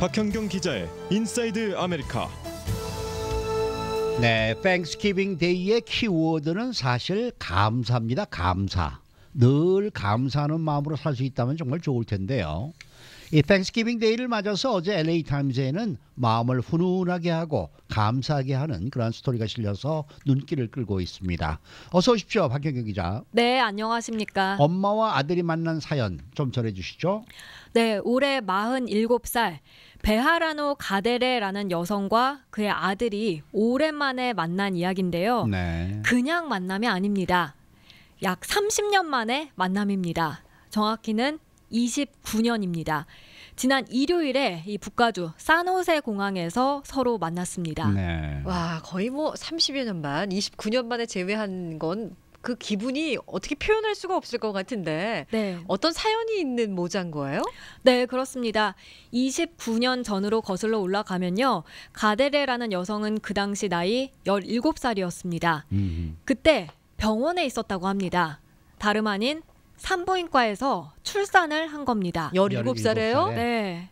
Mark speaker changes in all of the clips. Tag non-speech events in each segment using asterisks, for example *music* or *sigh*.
Speaker 1: 박현경 기자의 인사이드 아메리카.
Speaker 2: 네, 땡스키빙 데이의 키워드는 사실 감사입니다. 감사. 늘 감사하는 마음으로 살 수 있다면 정말 좋을 텐데요. 이 땡스기빙 데이를 맞아서 어제 LA 타임즈에는 마음을 훈훈하게 하고 감사하게 하는 그런 스토리가 실려서 눈길을 끌고 있습니다. 어서 오십시오, 박경경 기자.
Speaker 1: 네, 안녕하십니까.
Speaker 2: 엄마와 아들이 만난 사연 좀 전해 주시죠.
Speaker 1: 네, 올해 47살 베하라노 가데레라는 여성과 그의 아들이 오랜만에 만난 이야기인데요. 네. 그냥 만남이 아닙니다. 약 30년 만에 만남입니다. 정확히는 2029년입니다. 지난 일요일에 이 북가주 산호세 공항에서 서로 만났습니다. 네. 와 거의 뭐 30여 년 만, 29년 만에 제외한 건. 그 기분이 어떻게 표현할 수가 없을 것 같은데 네. 어떤 사연이 있는 모자인 거예요? 네 그렇습니다. 29년 전으로 거슬러 올라가면요 가데레라는 여성은 그 당시 나이 17살이었습니다. 음흠. 그때 병원에 있었다고 합니다. 다름 아닌 산부인과에서 출산을 한 겁니다. 17살에요? 네.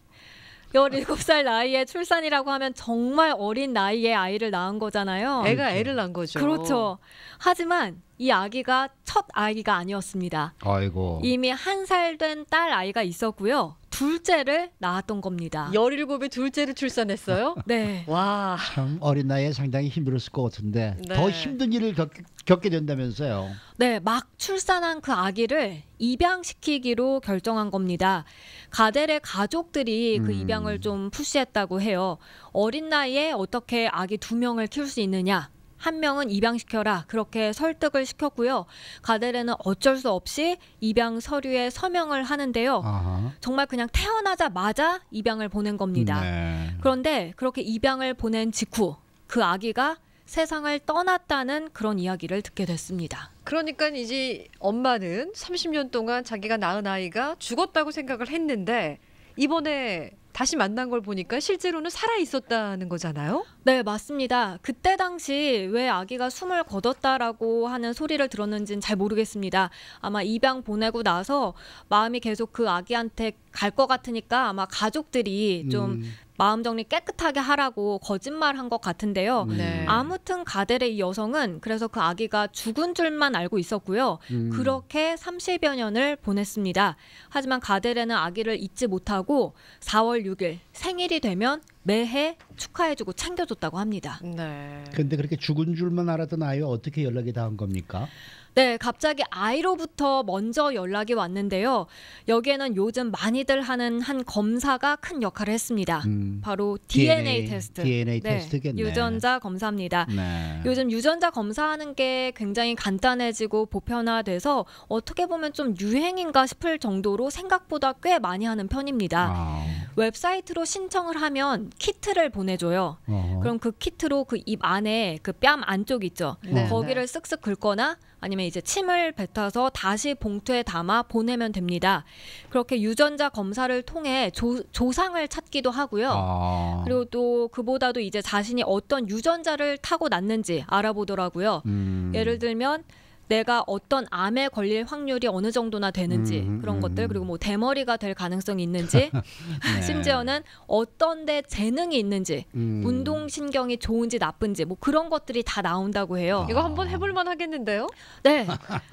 Speaker 1: 17살 나이에 출산이라고 하면 정말 어린 나이에 아이를 낳은 거잖아요. 애가 애를 낳은 거죠. 그렇죠. 하지만 이 아기가 첫 아기가 아니었습니다.
Speaker 2: 아이고. 이미
Speaker 1: 한 살 된 딸 아이가 있었고요. 둘째를 낳았던 겁니다. 17에 둘째를 출산했어요? 어, 네. 와.
Speaker 2: 참 어린 나이에 상당히 힘들었을 것 같은데 네. 더 힘든 일을 겪, 겪게 된다면서요.
Speaker 1: 네, 막 출산한 그 아기를 입양시키기로 결정한 겁니다. 가델의 가족들이 그 입양을 음. 좀 푸시했다고 해요. 어린 나이에 어떻게 아기 두 명을 키울 수 있느냐? 한 명은 입양시켜라 그렇게 설득을 시켰고요. 가데레는 어쩔 수 없이 입양 서류에 서명을 하는데요. 아하. 정말 그냥 태어나자마자 입양을 보낸 겁니다. 네. 그런데 그렇게 입양을 보낸 직후 그 아기가 세상을 떠났다는 그런 이야기를 듣게 됐습니다. 그러니까 이제 엄마는 30년 동안 자기가 낳은 아이가 죽었다고 생각을 했는데 이번에 다시 만난 걸 보니까 실제로는 살아 있었다는 거잖아요. 네, 맞습니다. 그때 당시 왜 아기가 숨을 거뒀다라고 하는 소리를 들었는지는 잘 모르겠습니다. 아마 입양 보내고 나서 마음이 계속 그 아기한테 갈 것 같으니까 아마 가족들이 좀 음. 마음 정리 깨끗하게 하라고 거짓말한 것 같은데요. 음. 네. 아무튼 가델의 이 여성은 그래서 그 아기가 죽은 줄만 알고 있었고요. 음. 그렇게 30여 년을 보냈습니다. 하지만 가델에는 아기를 잊지 못하고 4월 6일 생일이 되면 매해 축하해주고 챙겨줬다고 합니다. 네.
Speaker 2: 근데 그렇게 죽은 줄만 알았던 아이와 어떻게 연락이 닿은 겁니까?
Speaker 1: 네, 갑자기 아이로부터 먼저 연락이 왔는데요. 여기에는 요즘 많이들 하는 한 검사가 큰 역할을 했습니다. 음, 바로 DNA, DNA, 테스트. DNA 네, 테스트겠네. 유전자 검사입니다. 네. 요즘 유전자 검사하는 게 굉장히 간단해지고 보편화돼서 어떻게 보면 좀 유행인가 싶을 정도로 생각보다 꽤 많이 하는 편입니다. 아. 웹사이트로 신청을 하면 키트를 보내 보내줘요. 어허. 그럼 그 키트로 그 입 안에 그 뺨 안쪽 있죠. 네, 네. 거기를 쓱쓱 긁거나 아니면 이제 침을 뱉어서 다시 봉투에 담아 보내면 됩니다. 그렇게 유전자 검사를 통해 조, 조상을 찾기도 하고요. 아. 그리고 또 그보다도 이제 자신이 어떤 유전자를 타고 났는지 알아보더라고요. 음. 예를 들면 내가 어떤 암에 걸릴 확률이 어느 정도나 되는지 음, 음 그런 음. 것들 음. 그리고 뭐 대머리가 될 가능성이 있는지 *laughs* 네. 심지어는 어떤 데 재능이 있는지 음. 운동 신경이 좋은지 나쁜지 뭐 그런 것들이 다 나온다고 해요. 아. 이거 한번 해볼 만 하겠는데요? 네.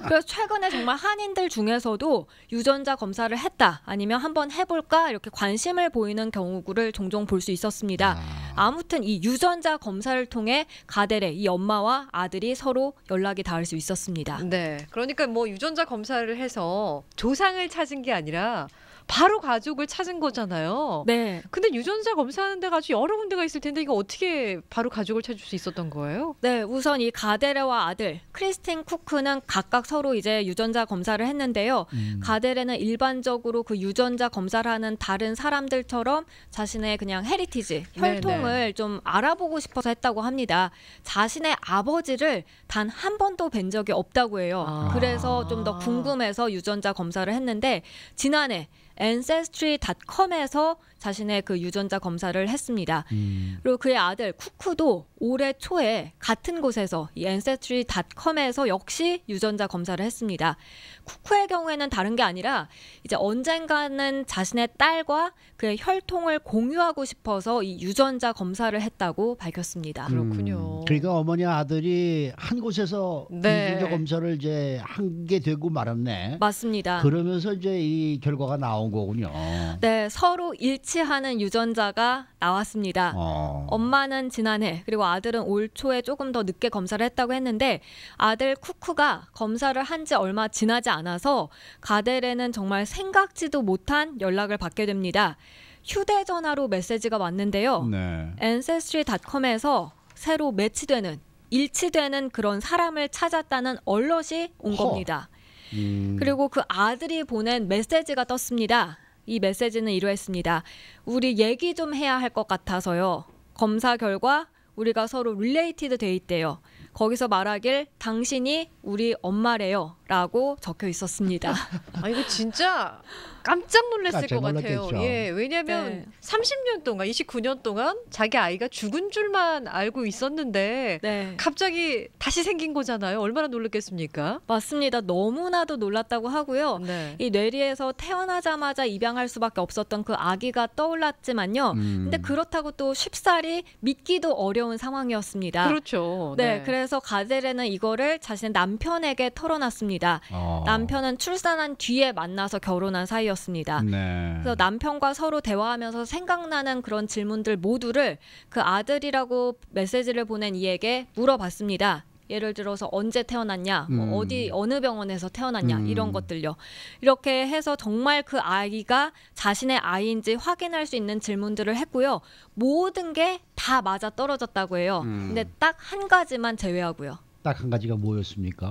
Speaker 1: 그래서 최근에 정말 한인들 중에서도 유전자 검사를 했다 아니면 한번 해볼까 이렇게 관심을 보이는 경우를 종종 볼 수 있었습니다. 아. 무튼이 유전자 검사를 통해 가데레이 엄마와 아들이 서로 연락이 닿을 수 있었습니다. 있니다 네. 그러니까 뭐 유전자 검사를 해서 조상을 찾은 게 아니라 바로 가족을 찾은 거잖아요. 네. 근데 유전자 검사하는 데가 아주 여러 군데가 있을 텐데 이거 어떻게 바로 가족을 찾을 수 있었던 거예요? 네, 우선 이 가데레와 아들 크리스틴 쿠크는 각각 서로 이제 유전자 검사를 했는데요. 음. 가데레는 일반적으로 그 유전자 검사를 하는 다른 사람들처럼 자신의 그냥 헤리티지, 네, 혈통을 네네. 좀 알아보고 싶어서 했다고 합니다. 자신의 아버지를 단 한 번도 뵌 적이 없다고 해요. 아. 그래서 좀 더 궁금해서 유전자 검사를 했는데 지난해 ancestry.com에서 자신의 그 유전자 검사를 했습니다. 음. 그리고 그의 아들 쿠쿠도 올해 초에 같은 곳에서 이 ancestry.com에서 역시 유전자 검사를 했습니다. 쿠쿠의 경우에는 다른 게 아니라 이제 언젠가는 자신의 딸과 그의 혈통을 공유하고 싶어서 이 유전자 검사를 했다고 밝혔습니다. 음,
Speaker 2: 그렇군요. 그러니까 어머니 아들이 한 곳에서 네. 유전자 검사를 이제 한 게 되고 말았네.
Speaker 1: 맞습니다.
Speaker 2: 그러면서 이제 이 결과가 나온 거군요.
Speaker 1: 네, 서로 일치하는 유전자가 나왔습니다. 어. 엄마는 지난해 그리고 아들은 올 초에 조금 더 늦게 검사를 했다고 했는데 아들 쿠쿠가 검사를 한 지 얼마 지나지 않아서 가델에는 정말 생각지도 못한 연락을 받게 됩니다. 휴대전화로 메시지가 왔는데요. 네. ancestry.com에서 새로 매치되는 일치되는 그런 사람을 찾았다는 얼럿이 온 겁니다. 음. 그리고 그 아들이 보낸 메시지가 떴습니다. 이 메시지는 이러했습니다. 우리 얘기 좀 해야 할 것 같아서요. 검사 결과 우리가 서로 릴레이티드 돼 있대요. 거기서 말하길 당신이 우리 엄마래요. 라고 적혀 있었습니다. *laughs* 아, 이거 진짜 깜짝 놀랐을 깜짝 것 같아요. 예, 왜냐하면 네. 30년 동안, 29년 동안 자기 아이가 죽은 줄만 알고 있었는데 네. 갑자기 다시 생긴 거잖아요. 얼마나 놀랐겠습니까? 맞습니다. 너무나도 놀랐다고 하고요. 네. 이 뇌리에서 태어나자마자 입양할 수밖에 없었던 그 아기가 떠올랐지만요. 음. 근데 그렇다고 또 쉽사리 믿기도 어려운 상황이었습니다. 그렇죠. 네, 네. 그래서 가젤레는 이거를 자신의 남편에게 털어놨습니다. 어. 남편은 출산한 뒤에 만나서 결혼한 사이였습니다. 아이습니다 네. 그래서 남편과 서로 대화하면서 생각나는 그런 질문들 모두를 그 아들이라고 메시지를 보낸 이에게 물어봤습니다. 예를 들어서 언제 태어났냐, 뭐 음. 뭐 어디 어느 병원에서 태어났냐 음. 이런 것들요. 이렇게 해서 정말 그 아이가 자신의 아이인지 확인할 수 있는 질문들을 했고요. 모든 게 다 맞아 떨어졌다고 해요. 음. 근데 딱 한 가지만 제외하고요.
Speaker 2: 딱 한 가지가 뭐였습니까?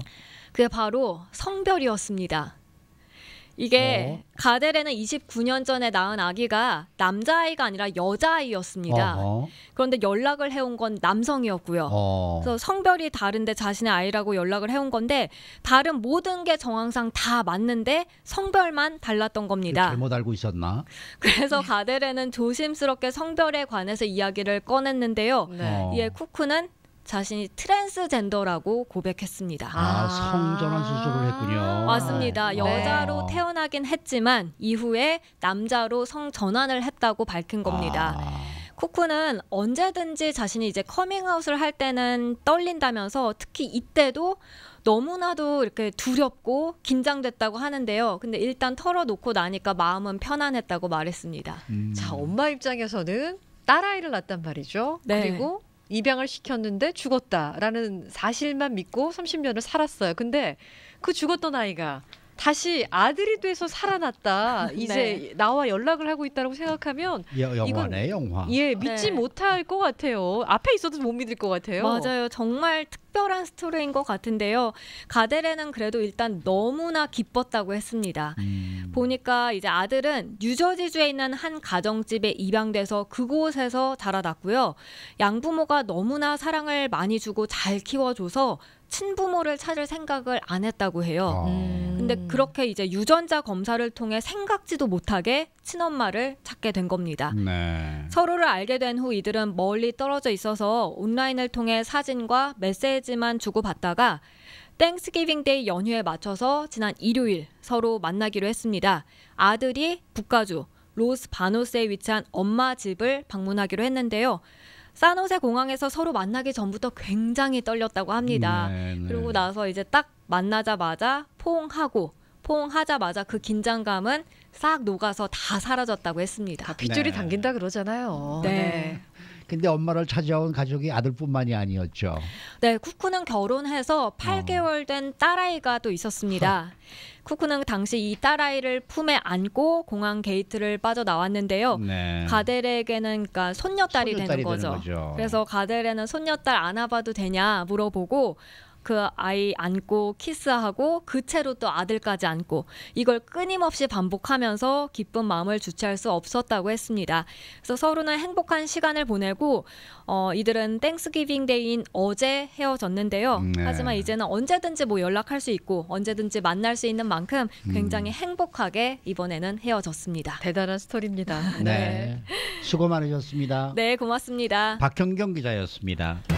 Speaker 1: 그게 바로 성별이었습니다. 이게 어. 가데레는 29년 전에 낳은 아기가 남자아이가 아니라 여자아이였습니다. 어허. 그런데 연락을 해온 건 남성이었고요. 어. 그래서 성별이 다른데 자신의 아이라고 연락을 해온 건데 다른 모든 게 정황상 다 맞는데 성별만 달랐던 겁니다. 잘못 알고 있었나? 그래서 *laughs* 가데레는 조심스럽게 성별에 관해서 이야기를 꺼냈는데요. 네. 어. 예, 이에 쿠쿠는 자신이 트랜스젠더라고 고백했습니다. 아, 아,
Speaker 2: 성전환 수술을
Speaker 1: 했군요. 맞습니다. 네. 여자로 네. 태어나긴 했지만 이후에 남자로 성전환을 했다고 밝힌 겁니다. 아. 쿠쿠는 언제든지 자신이 이제 커밍아웃을 할 때는 떨린다면서 특히 이때도 너무나도 이렇게 두렵고 긴장됐다고 하는데요. 근데 일단 털어놓고 나니까 마음은 편안했다고 말했습니다. 음. 자, 엄마 입장에서는 딸아이를 낳았단 말이죠. 네. 그리고 입양을 시켰는데 죽었다라는 사실만 믿고 30년을 살았어요. 근데 그 죽었던 아이가 다시 아들이 돼서 살아났다. *laughs* 이제 네. 나와 연락을 하고 있다라고 생각하면 여, 영화네, 이건 영화. 예 믿지 네. 못할 것 같아요. 앞에 있어도 못 믿을 것 같아요. 맞아요. 정말 특별한 스토리인 것 같은데요. 가데레는 그래도 일단 너무나 기뻤다고 했습니다. 음. 보니까 이제 아들은 뉴저지주에 있는 한 가정집에 입양돼서 그곳에서 자라났고요. 양부모가 너무나 사랑을 많이 주고 잘 키워줘서 친부모를 찾을 생각을 안 했다고 해요. 아. 음. 근데 그렇게 이제 유전자 검사를 통해 생각지도 못하게 친엄마를 찾게 된 겁니다. 네. 서로를 알게 된 후 이들은 멀리 떨어져 있어서 온라인을 통해 사진과 메시지만 주고받다가 땡스기빙 데이 연휴에 맞춰서 지난 일요일 서로 만나기로 했습니다. 아들이 북가주 로스 바노스에 위치한 엄마 집을 방문하기로 했는데요. 산호세 공항에서 서로 만나기 전부터 굉장히 떨렸다고 합니다. 음, 네, 네. 그러고 나서 이제 딱 만나자마자 포옹하고 포옹하자마자 그 긴장감은 싹 녹아서 다 사라졌다고 했습니다. 아, 줄이 네. 당긴다 그러잖아요. 네. 네.
Speaker 2: 근데 엄마를 찾아온 가족이 아들뿐만이 아니었죠.
Speaker 1: 네, 쿠쿠는 결혼해서 8개월 어. 된 딸아이가 또 있었습니다. *laughs* 쿠쿠는 당시 이 딸아이를 품에 안고 공항 게이트를 빠져나왔는데요. 네. 가델에게는 그러니까 손녀딸이, 손녀딸이 되는, 거죠. 되는 거죠. 그래서 가델에는 손녀딸 안아봐도 되냐 물어보고 그 아이 안고 키스하고 그 채로 또 아들까지 안고 이걸 끊임없이 반복하면서 기쁜 마음을 주체할 수 없었다고 했습니다. 그래서 서로는 행복한 시간을 보내고 어, 이들은 땡스기빙 데이인 어제 헤어졌는데요. 음, 네. 하지만 이제는 언제든지 뭐 연락할 수 있고 언제든지 만날 수 있는 만큼 음. 굉장히 음. 행복하게 이번에는 헤어졌습니다. 대단한 스토리입니다. 네. 네.
Speaker 2: 수고 많으셨습니다. 네,
Speaker 1: 고맙습니다.
Speaker 2: 박형경 기자였습니다.